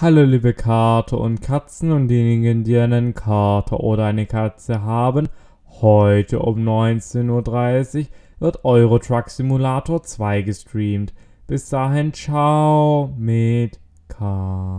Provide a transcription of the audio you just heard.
Hallo liebe Karte und Katzen und diejenigen, die einen Kater oder eine Katze haben. Heute um 19.30 Uhr wird Euro Truck Simulator 2 gestreamt. Bis dahin, ciao mit Karte.